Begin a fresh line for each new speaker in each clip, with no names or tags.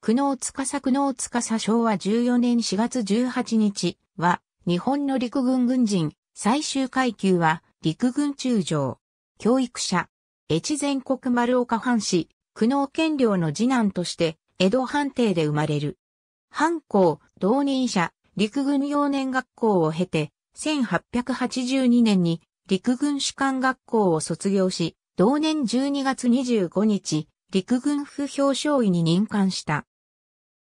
久
能司久能司昭和14年4月18日は、日本の陸軍軍人、最終階級は、陸軍中将、教育者、越前国丸岡藩士、久能県領の次男として、江戸藩邸で生まれる。藩校、同任者、陸軍幼年学校を経て、1882年に陸軍士官学校を卒業し、同年12月25日、陸軍府表彰位に任官した。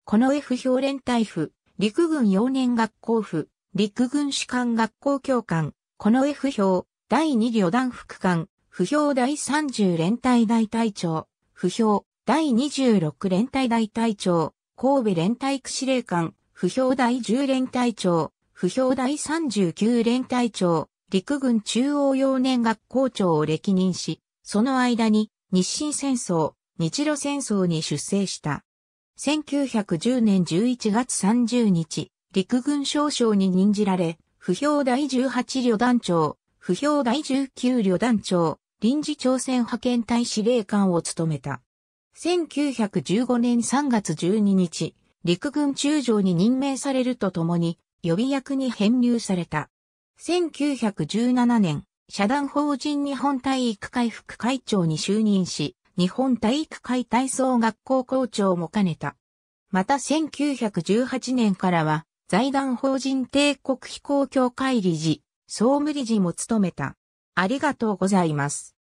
この F 表連隊府、陸軍幼年学校府、陸軍士官学校教官、この F 表、第2旅団副官、不評第30連隊大隊長、不評第26連隊大隊長、神戸連隊区司令官、不評第10連隊長、不評第39連隊長、陸軍中央幼年学校長を歴任し、その間に日清戦争、日露戦争に出征した。1910年11月30日、陸軍少将に任じられ、不評第18旅団長、不評第19旅団長、臨時朝鮮派遣隊司令官を務めた。1915年3月12日、陸軍中将に任命されるとともに、予備役に編入された。1917年、社団法人日本体育会副会長に就任し、日本体育会体操学校校長も兼ねた。また1918年からは、財団法人帝国飛行協会理事、総務理事も務めた。ありがとうございます。